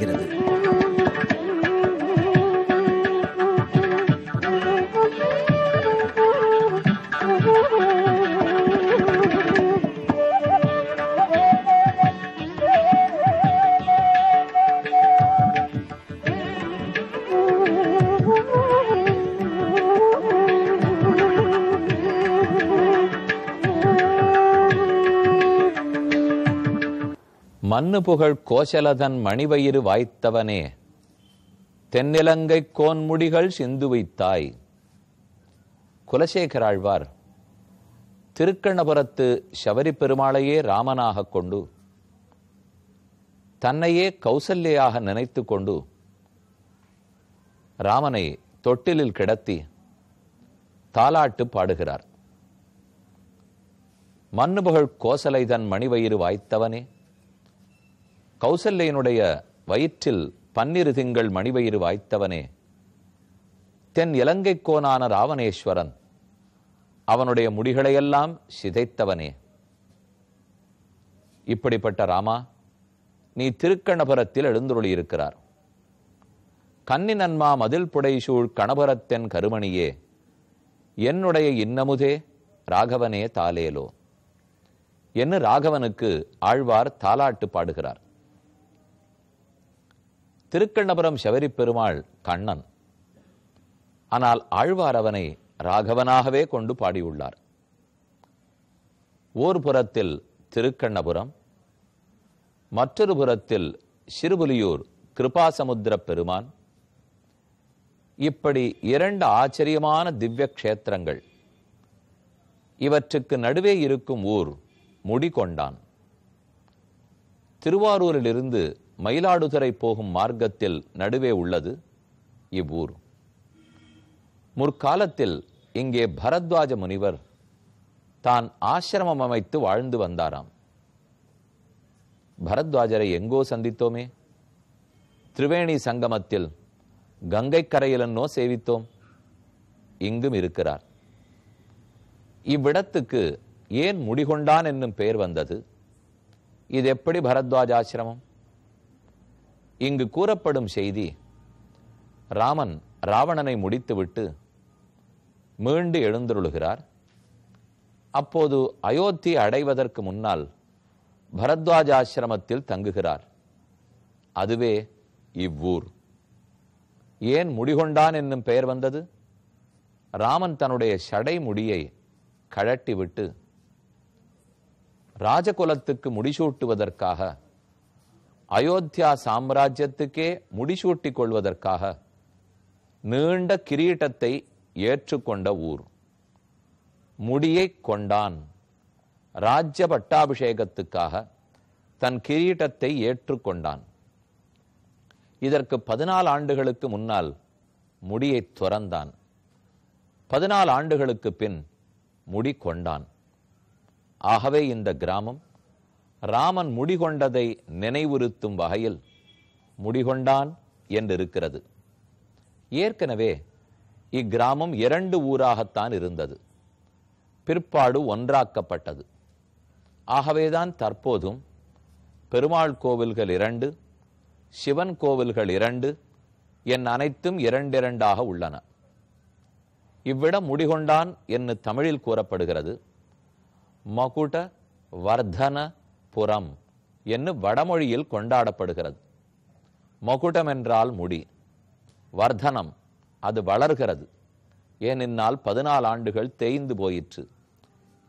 வருகிறது மன்னு புகழ் கோசலதன் மணிவயிறு வாய்த்தவனே தென்னிலங்கை கோன்முடிகள் சிந்து வைத்தாய் குலசேகராழ்வார் திருக்கண்ணபுரத்து சபரி பெருமாளையே ராமனாக கொண்டு தன்னையே கௌசல்யாக நினைத்து கொண்டு ராமனை தொட்டிலில் கிடத்தி தாலாட்டு பாடுகிறார் மன்னுபுகழ் கோசலை தன் மணிவயிறு வாய்த்தவனே கௌசல்யனுடைய வயிற்றில் பன்னிரு திங்கள் மணிவயிறு வாய்த்தவனே தென் இலங்கை கோனான ராவணேஸ்வரன் அவனுடைய முடிகளையெல்லாம் சிதைத்தவனே இப்படிப்பட்ட ராமா நீ திருக்கணபுரத்தில் எழுந்துருளியிருக்கிறார் கன்னி நன்மா மதில் புடைசூழ் கணபுரத்தென் கருமணியே என்னுடைய இன்னமுதே ராகவனே தாலேலோ என்று ராகவனுக்கு ஆழ்வார் தாலாட்டு பாடுகிறார் திருக்கண்ணபுரம் சபரி பெருமாள் கண்ணன் ஆனால் ஆழ்வார் அவனை ராகவனாகவே கொண்டு பாடியுள்ளார் ஓர் புறத்தில் திருக்கண்ணபுரம் மற்றொரு புறத்தில் சிறுபுலியூர் கிருபாசமுத்திர பெருமான் இப்படி இரண்டு ஆச்சரியமான திவ்ய கஷேத்திரங்கள் இவற்றுக்கு நடுவே இருக்கும் ஊர் முடிகொண்டான் திருவாரூரிலிருந்து மயிலாடுதுறை போகும் மார்க்கத்தில் நடுவே உள்ளது இவ்வூர் முற்காலத்தில் இங்கே பரத்வாஜ முனிவர் தான் ஆசிரமம் அமைத்து வாழ்ந்து வந்தாராம் பரத்வாஜரை எங்கோ சந்தித்தோமே திரிவேணி சங்கமத்தில் கங்கை கரையிலன்னோ சேவித்தோம் இங்கும் இருக்கிறார் இவ்விடத்துக்கு ஏன் முடிகொண்டான் என்னும் பெயர் வந்தது இது எப்படி ஆசிரமம் இங்கு கூறப்படும் செய்தி ராமன் ராவணனை முடித்துவிட்டு மீண்டு எழுந்தருளுகிறார் அப்போது அயோத்தி அடைவதற்கு முன்னால் பரத்வாஜ் ஆசிரமத்தில் தங்குகிறார் அதுவே இவ்வூர் ஏன் முடிகொண்டான் என்னும் பெயர் வந்தது ராமன் தன்னுடைய சடை முடியை கழட்டிவிட்டு ராஜகுலத்துக்கு முடிசூட்டுவதற்காக அயோத்தியா சாம்ராஜ்யத்துக்கே முடிசூட்டிக் கொள்வதற்காக நீண்ட கிரீட்டத்தை ஏற்றுக்கொண்ட ஊர் முடியை கொண்டான் ராஜ்ய பட்டாபிஷேகத்துக்காக தன் கிரீட்டத்தை ஏற்றுக்கொண்டான் இதற்கு பதினாலு ஆண்டுகளுக்கு முன்னால் முடியை துறந்தான் பதினாலு ஆண்டுகளுக்கு பின் முடி கொண்டான் ஆகவே இந்த கிராமம் ராமன் முடிகொண்டதை நினைவுறுத்தும் வகையில் முடிகொண்டான் என்றிருக்கிறது ஏற்கனவே இக்கிராமம் இரண்டு ஊராகத்தான் இருந்தது பிற்பாடு ஒன்றாக்கப்பட்டது ஆகவேதான் தற்போதும் பெருமாள் கோவில்கள் இரண்டு சிவன் கோவில்கள் இரண்டு என் அனைத்தும் இரண்டிரண்டாக உள்ளன இவ்விடம் முடிகொண்டான் என்று தமிழில் கூறப்படுகிறது மகுட வர்தன புறம் என்னு வடமொழியில் கொண்டாடப்படுகிறது மகுடம் என்றால் முடி வர்தனம் அது வளர்கிறது ஏனென்னால் பதினாலு ஆண்டுகள் தேய்ந்து போயிற்று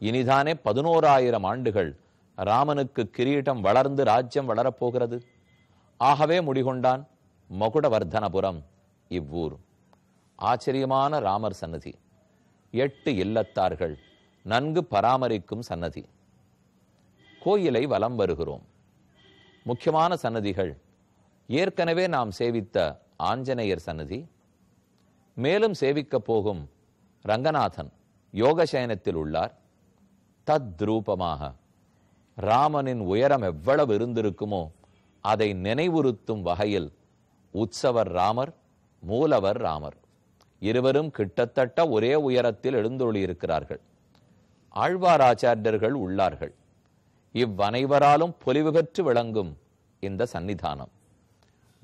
இனிதானே பதினோராயிரம் ஆண்டுகள் ராமனுக்கு கிரீட்டம் வளர்ந்து ராஜ்யம் வளரப்போகிறது ஆகவே முடிகொண்டான் மகுடவர்தனபுரம் இவ்வூர் ஆச்சரியமான ராமர் சன்னதி எட்டு இல்லத்தார்கள் நன்கு பராமரிக்கும் சன்னதி கோயிலை வலம் வருகிறோம் முக்கியமான சன்னதிகள் ஏற்கனவே நாம் சேவித்த ஆஞ்சநேயர் சன்னதி மேலும் சேவிக்கப் போகும் ரங்கநாதன் யோகசயனத்தில் உள்ளார் தத்ரூபமாக ராமனின் உயரம் எவ்வளவு இருந்திருக்குமோ அதை நினைவுறுத்தும் வகையில் உற்சவர் ராமர் மூலவர் ராமர் இருவரும் கிட்டத்தட்ட ஒரே உயரத்தில் எழுந்தொழியிருக்கிறார்கள் ஆழ்வாராச்சாரியர்கள் உள்ளார்கள் இவ்வனைவராலும் பொலிவு பெற்று விளங்கும் இந்த சன்னிதானம்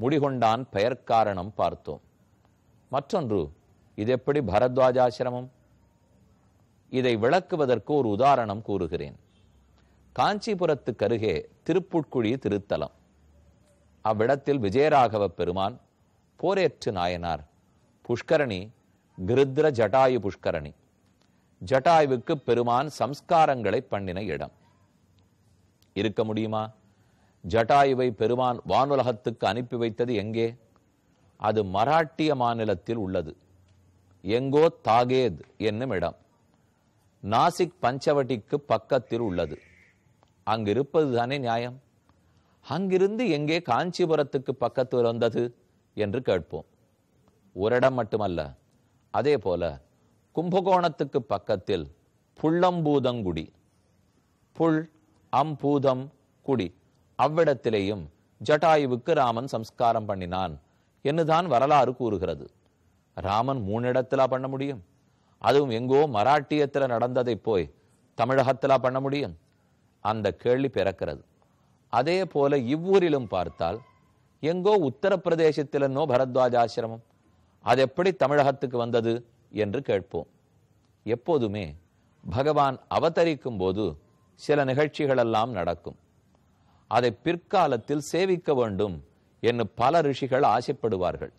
முடிகொண்டான் பெயர் காரணம் பார்த்தோம் மற்றொன்று இது எப்படி பரத்வாஜாசிரமம் இதை விளக்குவதற்கு ஒரு உதாரணம் கூறுகிறேன் காஞ்சிபுரத்து கருகே திருப்புட்குழி திருத்தலம் அவ்விடத்தில் விஜயராகவ பெருமான் போரேற்று நாயனார் புஷ்கரணி கிருத்ர ஜட்டாயு புஷ்கரணி ஜட்டாயுவுக்கு பெருமான் சம்ஸ்காரங்களை பண்ணின இடம் இருக்க முடியுமா ஜட்டாயுவை பெருமான் வானுலகத்துக்கு அனுப்பி வைத்தது எங்கே அது மராட்டிய மாநிலத்தில் உள்ளது எங்கோ தாகேத் என்னும் இடம் நாசிக் பஞ்சவட்டிக்கு பக்கத்தில் உள்ளது அங்கு இருப்பது தானே நியாயம் அங்கிருந்து எங்கே காஞ்சிபுரத்துக்கு பக்கத்தில் வந்தது என்று கேட்போம் ஒரு இடம் மட்டுமல்ல அதே போல கும்பகோணத்துக்கு பக்கத்தில் புள்ளம்பூதங்குடி புல் அம்பூதம் குடி அவ்விடத்திலேயும் ஜட்டாயுவுக்கு ராமன் சம்ஸ்காரம் பண்ணினான் என்னதான் வரலாறு கூறுகிறது ராமன் மூணிடத்திலா பண்ண முடியும் அதுவும் எங்கோ மராட்டியத்தில் நடந்ததை போய் தமிழகத்திலா பண்ண முடியும் அந்த கேள்வி பிறக்கிறது அதே போல இவ்வூரிலும் பார்த்தால் எங்கோ உத்தரப்பிரதேசத்திலன்னோ பரத்வாஜ ஆசிரமம் அது எப்படி தமிழகத்துக்கு வந்தது என்று கேட்போம் எப்போதுமே பகவான் அவதரிக்கும் போது சில நிகழ்ச்சிகளெல்லாம் நடக்கும் அதை பிற்காலத்தில் சேவிக்க வேண்டும் என்று பல ரிஷிகள் ஆசைப்படுவார்கள்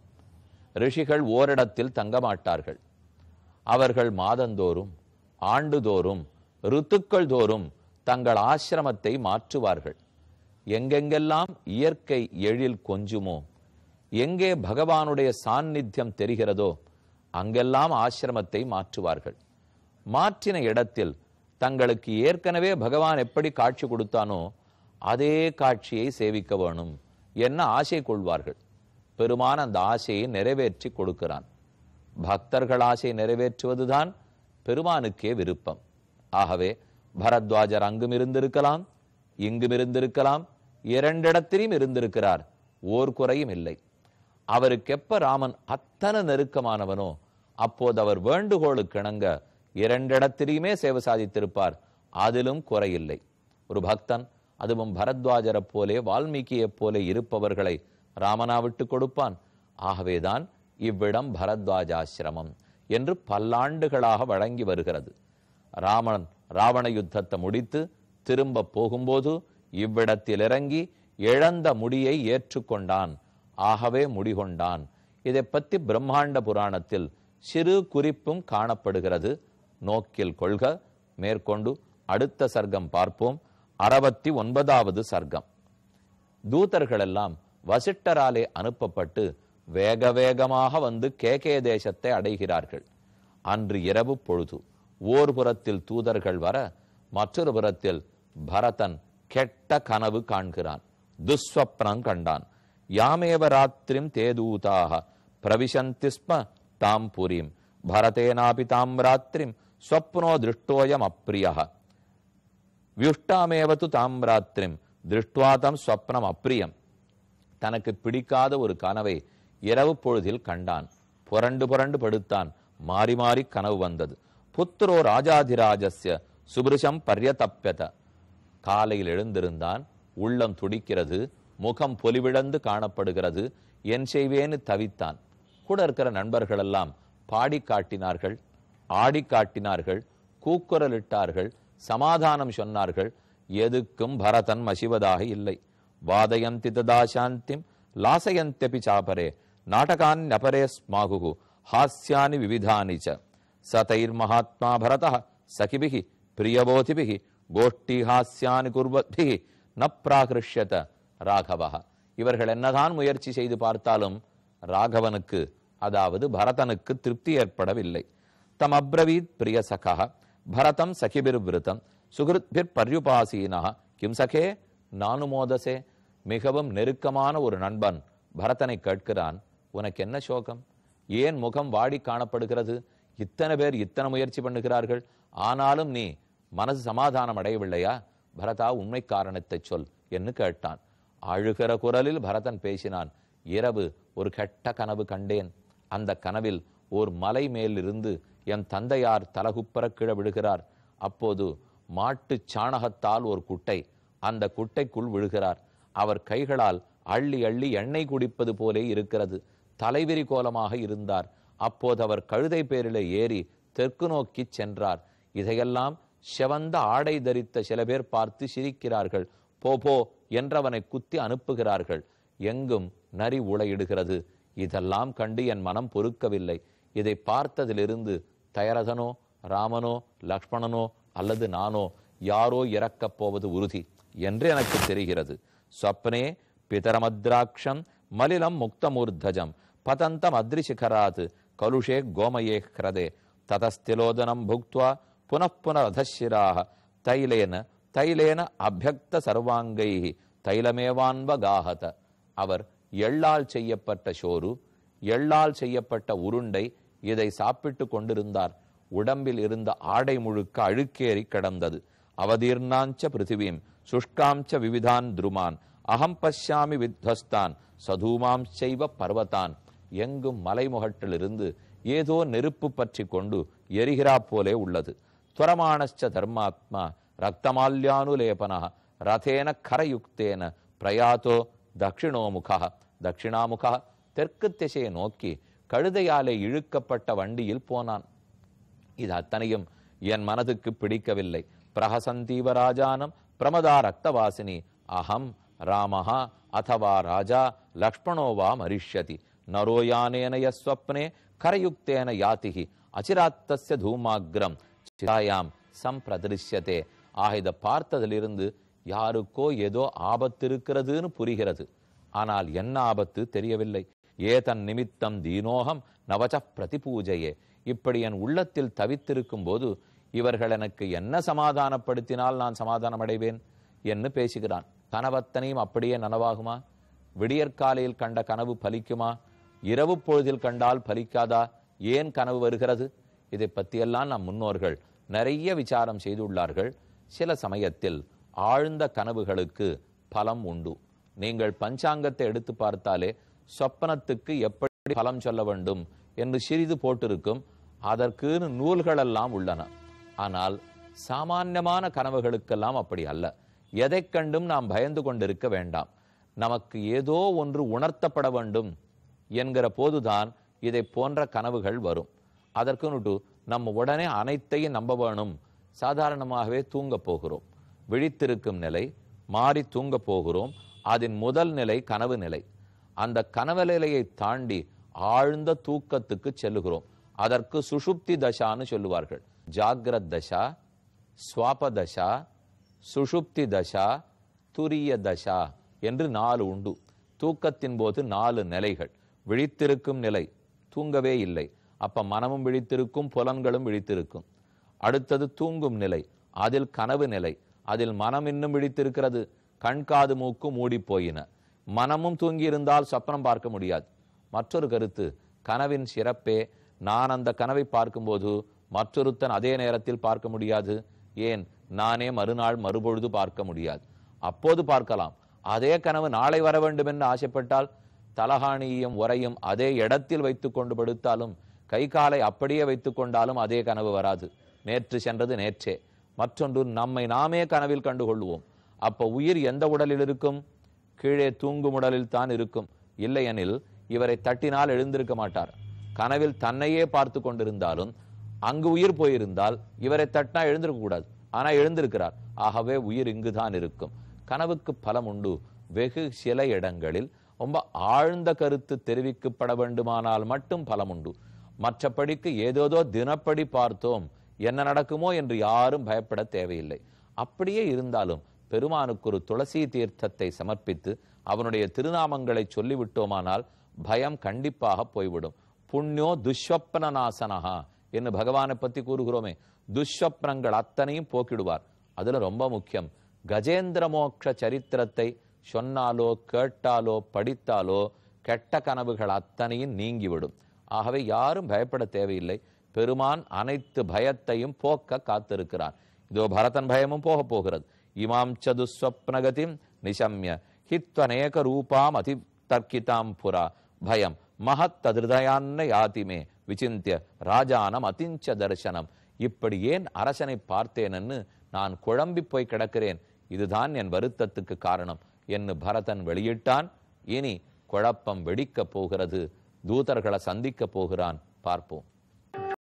ரிஷிகள் ஓரிடத்தில் தங்க மாட்டார்கள் அவர்கள் மாதந்தோறும் ஆண்டுதோறும் ரித்துக்கள் தோறும் தங்கள் ஆசிரமத்தை மாற்றுவார்கள் எங்கெங்கெல்லாம் இயற்கை எழில் கொஞ்சுமோ எங்கே பகவானுடைய சாநித்தியம் தெரிகிறதோ அங்கெல்லாம் ஆசிரமத்தை மாற்றுவார்கள் மாற்றின இடத்தில் தங்களுக்கு ஏற்கனவே பகவான் எப்படி காட்சி கொடுத்தானோ அதே காட்சியை சேவிக்க வேணும் என்ன ஆசை கொள்வார்கள் பெருமான் அந்த ஆசையை நிறைவேற்றி கொடுக்கிறான் பக்தர்கள் ஆசை நிறைவேற்றுவதுதான் பெருமானுக்கே விருப்பம் ஆகவே பரத்வாஜர் அங்கும் இருந்திருக்கலாம் இங்கும் இருந்திருக்கலாம் இரண்டிடத்திலும் இருந்திருக்கிறார் ஓர் குறையும் இல்லை அவருக்கு எப்ப ராமன் அத்தனை நெருக்கமானவனோ அப்போது அவர் வேண்டுகோளுக்கிணங்க இரண்டிடத்திலையுமே சேவை சாதித்திருப்பார் அதிலும் குறையில்லை ஒரு பக்தன் அதுவும் பரத்வாஜரை போலே வால்மீகியைப் போல இருப்பவர்களை ராமனா விட்டு கொடுப்பான் ஆகவேதான் இவ்விடம் பரத்வாஜாசிரமம் என்று பல்லாண்டுகளாக வழங்கி வருகிறது ராமன் ராவண யுத்தத்தை முடித்து திரும்ப போகும்போது இவ்விடத்தில் இறங்கி இழந்த முடியை ஏற்றுக்கொண்டான் ஆகவே முடிகொண்டான் இதை பற்றி பிரம்மாண்ட புராணத்தில் சிறு குறிப்பும் காணப்படுகிறது நோக்கில் கொள்க மேற்கொண்டு அடுத்த சர்க்கம் பார்ப்போம் அறுபத்தி ஒன்பதாவது சர்க்கம் தூதர்களெல்லாம் வசிட்டராலே அனுப்பப்பட்டு வேக வேகமாக வந்து கேகே தேசத்தை அடைகிறார்கள் அன்று இரவு பொழுது ஓர் புறத்தில் தூதர்கள் வர மற்றொரு புறத்தில் பரதன் கெட்ட கனவு காண்கிறான் துஸ்வப்னம் கண்டான் யாமேவ ராத்திரிம் தேதூதாக பிரவிசந்திஸ்ம தாம் புரீம் பரதேனாபி தாம் ராத்திரிம் ஸ்வப்னோ திருஷ்டோயம் அப்பிரியா வியுஷ்டாமேவத்து தாம் திருஷ்டுவாதம் ஸ்வப்னம் அப்பிரியம் தனக்கு பிடிக்காத ஒரு கனவை இரவு பொழுதில் கண்டான் புரண்டு புரண்டு படுத்தான் மாறி மாறி கனவு வந்தது புத்திரோ ராஜாதிராஜஸ்ய சுபிருஷம் பர்யதப்பத காலையில் எழுந்திருந்தான் உள்ளம் துடிக்கிறது முகம் பொலிவிழந்து காணப்படுகிறது என் செய்வேன்னு தவித்தான் கூட இருக்கிற நண்பர்களெல்லாம் பாடி காட்டினார்கள் ஆடி காட்டினார்கள் கூக்குரலிட்டார்கள் சமாதானம் சொன்னார்கள் எதுக்கும் பரதன் மசிவதாக இல்லை வாதயந்தி ததா லாசயந்தபி சாபரே நாடகான் நபரே ஸ்மாகு ஹாஸ்யானி விவிதானி ச சதைர் மகாத்மா பரத சகிபிகி பிரியபோதிபிகி கோஷ்டி ஹாஸ்யானி குர்வத்பிகி ந பிராகிருஷ்யத ராகவா இவர்கள் என்னதான் முயற்சி செய்து பார்த்தாலும் ராகவனுக்கு அதாவது பரதனுக்கு திருப்தி ஏற்படவில்லை தம் பிரிய சகா பரதம் சகிபிர் సఖిభిర్వృతం சுகிருத்பிர் பர்யுபாசீனா கிம் சகே நானுமோதசே மிகவும் நெருக்கமான ஒரு நண்பன் பரதனை கேட்கிறான் உனக்கு என்ன சோகம் ஏன் முகம் வாடி காணப்படுகிறது இத்தனை பேர் இத்தனை முயற்சி பண்ணுகிறார்கள் ஆனாலும் நீ மனசு சமாதானம் அடையவில்லையா பரதா உண்மை காரணத்தை சொல் என்று கேட்டான் அழுகிற குரலில் பரதன் பேசினான் இரவு ஒரு கெட்ட கனவு கண்டேன் அந்த கனவில் ஓர் மலை மேலிருந்து என் தந்தையார் தலகுப்பர கிழ விழுகிறார் அப்போது மாட்டு சாணகத்தால் ஒரு குட்டை அந்த குட்டைக்குள் விழுகிறார் அவர் கைகளால் அள்ளி அள்ளி எண்ணெய் குடிப்பது போலே இருக்கிறது தலைவிரி கோலமாக இருந்தார் அப்போது அவர் கழுதை பேரிலே ஏறி தெற்கு நோக்கி சென்றார் இதையெல்லாம் செவந்த ஆடை தரித்த சில பேர் பார்த்து சிரிக்கிறார்கள் போ போ என்றவனை குத்தி அனுப்புகிறார்கள் எங்கும் நரி உளையிடுகிறது இதெல்லாம் கண்டு என் மனம் பொறுக்கவில்லை இதை பார்த்ததிலிருந்து தயரதனோ ராமனோ லக்ஷ்மணனோ அல்லது நானோ யாரோ இறக்கப் போவது உறுதி என்று எனக்கு தெரிகிறது சொப்னே பிதரமத்ராட்சம் மலிலம் முக்தமூர்தஜம் பதந்தம் அத்ரிசிகராது கலுஷே கோமயே ஹிரதே ததஸ்திலோதனம் புக்துவா புனப்புனரதிராக தைலேன தைலேன அபியக்த சர்வாங்கை தைலமேவான்வகாகத அவர் எள்ளால் செய்யப்பட்ட சோறு எள்ளால் செய்யப்பட்ட உருண்டை இதை சாப்பிட்டு கொண்டிருந்தார் உடம்பில் இருந்த ஆடை முழுக்க அழுக்கேறி கிடந்தது அவதீர்ணாஞ்ச பிருத்திவீம் சுஷ்காம்ச்ச விவிதான் துருமான் அகம் பஷ்யாமி வித்வஸ்தான் சதூமாம் செய்வ பர்வதான் எங்கும் மலைமுகட்டிலிருந்து ஏதோ நெருப்பு பற்றி கொண்டு எரிகிறா போலே உள்ளது துவரமானச்ச தர்மாத்மா ரத்தமால்யானுலேபனா ரதேன கரயுக்தேன பிரயாத்தோ தக்ஷிணோமுக தட்சிணாமுகா தெற்கு திசையை நோக்கி கழுதையாலே இழுக்கப்பட்ட வண்டியில் போனான் இது அத்தனையும் என் மனதுக்கு பிடிக்கவில்லை பிரகசந்தீவராஜானம் பிரமதா ரக்தவாசினி அகம் ராமஹா அதவா ராஜா லக்ஷ்மணோவா மரிஷ்யதி நரோயானேன யஸ்வப்னே கரயுக்தேன யாத்திகி அச்சிராத்தஸ்ய தூமாக்ரம் சிதாயாம் சம்பிரதிருஷ்யதே ஆக இதை பார்த்ததிலிருந்து யாருக்கோ ஏதோ ஆபத்து இருக்கிறதுன்னு புரிகிறது ஆனால் என்ன ஆபத்து தெரியவில்லை ஏதன் நிமித்தம் தீனோகம் நவச்ச பிரதிபூஜையே இப்படி என் உள்ளத்தில் தவித்திருக்கும் போது இவர்கள் எனக்கு என்ன சமாதானப்படுத்தினால் நான் சமாதானம் அடைவேன் என்று பேசுகிறான் கனவத்தனையும் அப்படியே நனவாகுமா விடியற்காலையில் கண்ட கனவு பலிக்குமா இரவு பொழுதில் கண்டால் பலிக்காதா ஏன் கனவு வருகிறது இதை பற்றியெல்லாம் நம் முன்னோர்கள் நிறைய விசாரம் செய்துள்ளார்கள் சில சமயத்தில் ஆழ்ந்த கனவுகளுக்கு பலம் உண்டு நீங்கள் பஞ்சாங்கத்தை எடுத்து பார்த்தாலே சொப்பனத்துக்கு எப்படி பலம் சொல்ல வேண்டும் என்று சிறிது போட்டிருக்கும் அதற்கு நூல்களெல்லாம் உள்ளன ஆனால் சாமான்யமான கனவுகளுக்கெல்லாம் அப்படி அல்ல எதை கண்டும் நாம் பயந்து கொண்டிருக்க வேண்டாம் நமக்கு ஏதோ ஒன்று உணர்த்தப்பட வேண்டும் என்கிற போதுதான் இதை போன்ற கனவுகள் வரும் அதற்குன்னுட்டு நம்ம உடனே அனைத்தையும் நம்ப வேணும் சாதாரணமாகவே தூங்கப் போகிறோம் விழித்திருக்கும் நிலை மாறி தூங்கப் போகிறோம் அதன் முதல் நிலை கனவு நிலை அந்த கனவு நிலையை தாண்டி ஆழ்ந்த தூக்கத்துக்கு செல்லுகிறோம் அதற்கு சுஷுப்தி தசான்னு சொல்லுவார்கள் ஜாகிரத் தசா ஸ்வாப தசா சுஷுப்தி தசா துரிய தசா என்று நாலு உண்டு தூக்கத்தின் போது நாலு நிலைகள் விழித்திருக்கும் நிலை தூங்கவே இல்லை அப்ப மனமும் விழித்திருக்கும் புலன்களும் விழித்திருக்கும் அடுத்தது தூங்கும் நிலை அதில் கனவு நிலை அதில் மனம் இன்னும் விழித்திருக்கிறது கண்காது மூக்கும் போயின மனமும் தூங்கியிருந்தால் சப்னம் பார்க்க முடியாது மற்றொரு கருத்து கனவின் சிறப்பே நான் அந்த கனவை பார்க்கும்போது மற்றொருத்தன் அதே நேரத்தில் பார்க்க முடியாது ஏன் நானே மறுநாள் மறுபொழுது பார்க்க முடியாது அப்போது பார்க்கலாம் அதே கனவு நாளை வர வேண்டும் என்று ஆசைப்பட்டால் தலகாணியும் உரையும் அதே இடத்தில் வைத்து கொண்டு படுத்தாலும் கை காலை அப்படியே வைத்து கொண்டாலும் அதே கனவு வராது நேற்று சென்றது நேற்றே மற்றொன்று நம்மை நாமே கனவில் கண்டுகொள்வோம் அப்போ உயிர் எந்த உடலில் இருக்கும் கீழே தூங்கும் உடலில் தான் இருக்கும் இல்லையெனில் இவரை தட்டினால் எழுந்திருக்க மாட்டார் கனவில் தன்னையே பார்த்து கொண்டிருந்தாலும் அங்கு உயிர் போயிருந்தால் இவரை தட்டினா எழுந்திருக்க கூடாது ஆனால் எழுந்திருக்கிறார் ஆகவே உயிர் இங்குதான் இருக்கும் கனவுக்கு பலம் உண்டு வெகு சில இடங்களில் ரொம்ப ஆழ்ந்த கருத்து தெரிவிக்கப்பட வேண்டுமானால் மட்டும் பலம் உண்டு மற்றபடிக்கு ஏதோதோ தினப்படி பார்த்தோம் என்ன நடக்குமோ என்று யாரும் பயப்பட தேவையில்லை அப்படியே இருந்தாலும் பெருமானுக்கு ஒரு துளசி தீர்த்தத்தை சமர்ப்பித்து அவனுடைய திருநாமங்களை சொல்லிவிட்டோமானால் பயம் கண்டிப்பாக போய்விடும் புண்ணியோ துஷ்வப்ன நாசனஹா என்று பகவானை பற்றி கூறுகிறோமே துஷ்வப்னங்கள் அத்தனையும் போக்கிடுவார் அதில் ரொம்ப முக்கியம் கஜேந்திர மோட்ச சரித்திரத்தை சொன்னாலோ கேட்டாலோ படித்தாலோ கெட்ட கனவுகள் அத்தனையும் நீங்கிவிடும் ஆகவே யாரும் பயப்பட தேவையில்லை பெருமான் அனைத்து பயத்தையும் போக்க காத்திருக்கிறான் இதோ பரதன் பயமும் போக போகிறது இமாம் ச துஸ்வப்னகதிம் நிசம்ய ஹித்வனேக ரூபாம் அதி தர்க்கிதாம் புரா பயம் மகத் அதிருதயான்ன யாத்திமே விசிந்திய ராஜானம் அதிஞ்ச தரிசனம் இப்படி ஏன் அரசனை பார்த்தேனன்னு நான் குழம்பி போய் கிடக்கிறேன் இதுதான் என் வருத்தத்துக்கு காரணம் என்று பரதன் வெளியிட்டான் இனி குழப்பம் வெடிக்கப் போகிறது தூதர்களை சந்திக்கப் போகிறான் பார்ப்போம்